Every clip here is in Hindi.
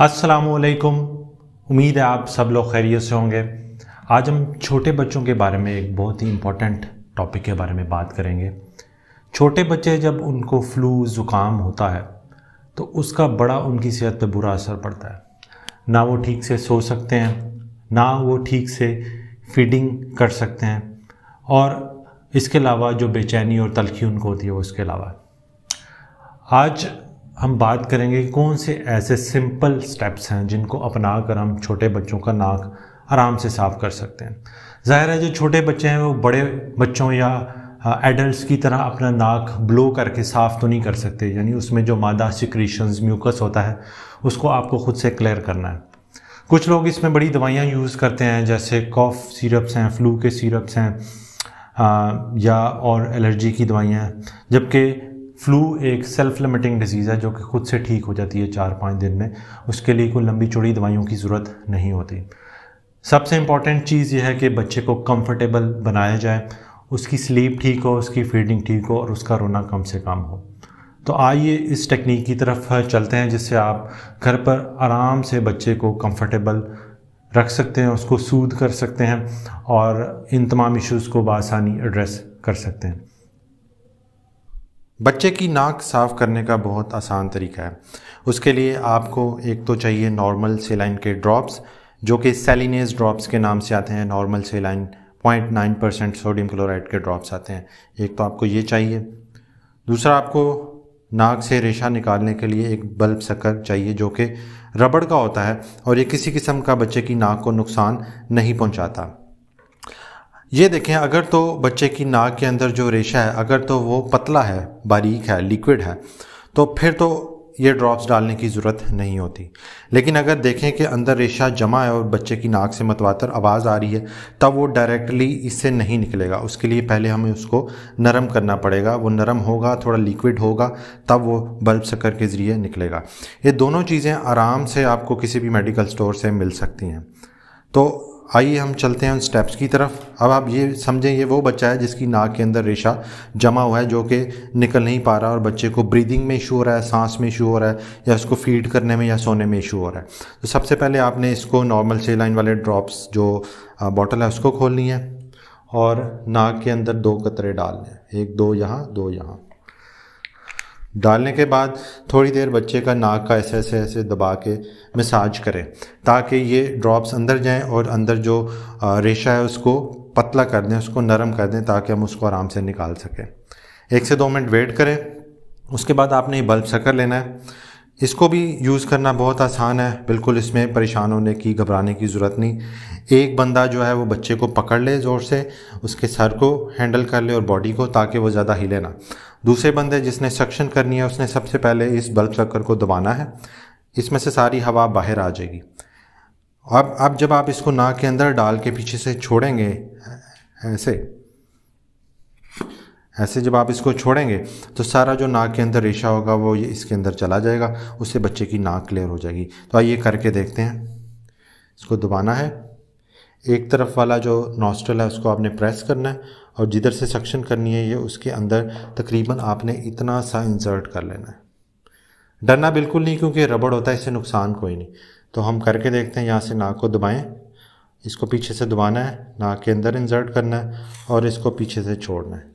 असलकुम उम्मीद है आप सब लोग खैरियत से होंगे आज हम छोटे बच्चों के बारे में एक बहुत ही इम्पोर्टेंट टॉपिक के बारे में बात करेंगे छोटे बच्चे जब उनको फ्लू ज़ुकाम होता है तो उसका बड़ा उनकी सेहत पर बुरा असर पड़ता है ना वो ठीक से सो सकते हैं ना वो ठीक से फीडिंग कर सकते हैं और इसके अलावा जो बेचैनी और तलखी उनको होती है वो इसके अलावा आज हम बात करेंगे कि कौन से ऐसे सिंपल स्टेप्स हैं जिनको अपना कर हम छोटे बच्चों का नाक आराम से साफ़ कर सकते हैं ज़ाहिर है जो छोटे बच्चे हैं वो बड़े बच्चों या एडल्ट की तरह अपना नाक ब्लो करके साफ़ तो नहीं कर सकते यानी उसमें जो मादा सिक्रीशंस म्यूकस होता है उसको आपको ख़ुद से क्लियर करना है कुछ लोग इसमें बड़ी दवाइयाँ यूज़ करते हैं जैसे कॉफ़ सिरप्स हैं फ्लू के सिरप्स हैं आ, या और एलर्जी की दवाइयाँ जबकि फ्लू एक सेल्फ लिमिटिंग डिजीज़ है जो कि खुद से ठीक हो जाती है चार पाँच दिन में उसके लिए कोई लंबी चौड़ी दवाइयों की ज़रूरत नहीं होती सबसे इम्पॉर्टेंट चीज़ यह है कि बच्चे को कंफर्टेबल बनाया जाए उसकी स्लीप ठीक हो उसकी फीडिंग ठीक हो और उसका रोना कम से कम हो तो आइए इस टेक्निक की तरफ चलते हैं जिससे आप घर पर आराम से बच्चे को कंफर्टेबल रख सकते हैं उसको सूद कर सकते हैं और इन तमाम इश्यूज़ को बसानी एड्रेस कर सकते हैं बच्चे की नाक साफ़ करने का बहुत आसान तरीका है उसके लिए आपको एक तो चाहिए नॉर्मल सेलाइन के ड्रॉप्स जो कि सेलिनेस ड्रॉप्स के नाम से आते हैं normal saline point nine percent sodium chloride के ड्रॉप्स आते हैं एक तो आपको ये चाहिए दूसरा आपको नाक से रेशा निकालने के लिए एक बल्ब सकर चाहिए जो कि रबड़ का होता है और ये किसी किस्म का बच्चे की नाक को नुकसान नहीं पहुंचाता ये देखें अगर तो बच्चे की नाक के अंदर जो रेशा है अगर तो वो पतला है बारीक है लिक्विड है तो फिर तो ये ड्रॉप्स डालने की ज़रूरत नहीं होती लेकिन अगर देखें कि अंदर रेशा जमा है और बच्चे की नाक से मतवातर आवाज़ आ रही है तब वो डायरेक्टली इससे नहीं निकलेगा उसके लिए पहले हमें उसको नरम करना पड़ेगा वो नरम होगा थोड़ा लिक्विड होगा तब वो बल्ब शक्कर के ज़रिए निकलेगा ये दोनों चीज़ें आराम से आपको किसी भी मेडिकल स्टोर से मिल सकती हैं तो आइए हम चलते हैं उन स्टेप्स की तरफ अब आप ये समझें ये वो बच्चा है जिसकी नाक के अंदर रेशा जमा हुआ है जो कि निकल नहीं पा रहा और बच्चे को ब्रीदिंग में इशू हो रहा है सांस में इशू हो रहा है या उसको फीड करने में या सोने में इशू हो रहा है तो सबसे पहले आपने इसको नॉर्मल से लाइन वाले ड्रॉप्स जो बॉटल है उसको खोलनी है और नाक के अंदर दो कतरे डालने एक दो यहाँ दो यहाँ डालने के बाद थोड़ी देर बच्चे का नाक का ऐसे ऐसे ऐसे दबा के मसाज करें ताकि ये ड्रॉप्स अंदर जाएं और अंदर जो रेशा है उसको पतला कर दें उसको नरम कर दें ताकि हम उसको आराम से निकाल सकें एक से दो मिनट वेट करें उसके बाद आपने ये बल्ब सकर लेना है इसको भी यूज़ करना बहुत आसान है बिल्कुल इसमें परेशान होने की घबराने की ज़रूरत नहीं एक बंदा जो है वो बच्चे को पकड़ ले ज़ोर से उसके सर को हैंडल कर ले और बॉडी को ताकि वो ज़्यादा हिले ना दूसरे बंदे जिसने सक्शन करनी है उसने सबसे पहले इस बल्ब चक्कर को दबाना है इसमें से सारी हवा बाहर आ जाएगी अब अब जब आप इसको नाक के अंदर डाल के पीछे से छोड़ेंगे ऐसे ऐसे जब आप इसको छोड़ेंगे तो सारा जो नाक के अंदर रेशा होगा वो ये इसके अंदर चला जाएगा उससे बच्चे की नाक क्लियर हो जाएगी तो आइए करके देखते हैं इसको दबाना है एक तरफ वाला जो नॉस्ट्रल है उसको आपने प्रेस करना है और जिधर से सक्शन करनी है ये उसके अंदर तकरीबन आपने इतना सा इंसर्ट कर लेना है डरना बिल्कुल नहीं क्योंकि रबड़ होता है इससे नुकसान कोई नहीं तो हम करके देखते हैं यहाँ से नाक को दबाएं इसको पीछे से दबाना है नाक के अंदर इंसर्ट करना है और इसको पीछे से छोड़ना है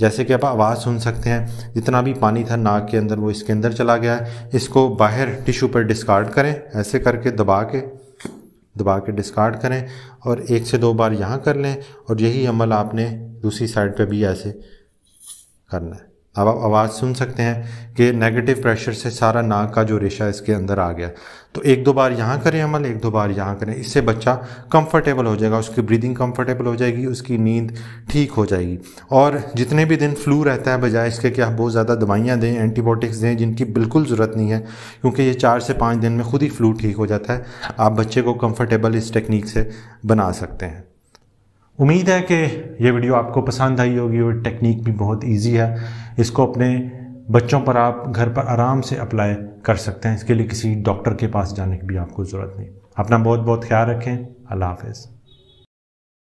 जैसे कि आप आवाज़ सुन सकते हैं जितना भी पानी था नाक के अंदर वो इसके अंदर चला गया है इसको बाहर टिश्यू पर डिस्कार्ड करें ऐसे करके दबा के दबा के डिस्कार्ड करें और एक से दो बार यहाँ कर लें और यही अमल आपने दूसरी साइड पे भी ऐसे करना है अब आप आवाज़ सुन सकते हैं कि नेगेटिव प्रेशर से सारा नाक का जो रेशा इसके अंदर आ गया तो एक दो बार यहाँ करें अमल एक दो बार यहाँ करें इससे बच्चा कंफर्टेबल हो जाएगा उसकी ब्रीदिंग कंफर्टेबल हो जाएगी उसकी नींद ठीक हो जाएगी और जितने भी दिन फ्लू रहता है बजाय इसके कि आप बहुत ज़्यादा दवाइयाँ दें एंटीबायोटिक्स दें जिनकी बिल्कुल ज़रूरत नहीं है क्योंकि ये चार से पाँच दिन में खुद ही फ्लू ठीक हो जाता है आप बच्चे को कम्फर्टेबल इस टेक्निक से बना सकते हैं उम्मीद है कि ये वीडियो आपको पसंद आई होगी और टेक्निक भी बहुत इजी है इसको अपने बच्चों पर आप घर पर आराम से अप्लाई कर सकते हैं इसके लिए किसी डॉक्टर के पास जाने की भी आपको ज़रूरत नहीं अपना बहुत बहुत ख्याल रखें अल्लाह हाफिज़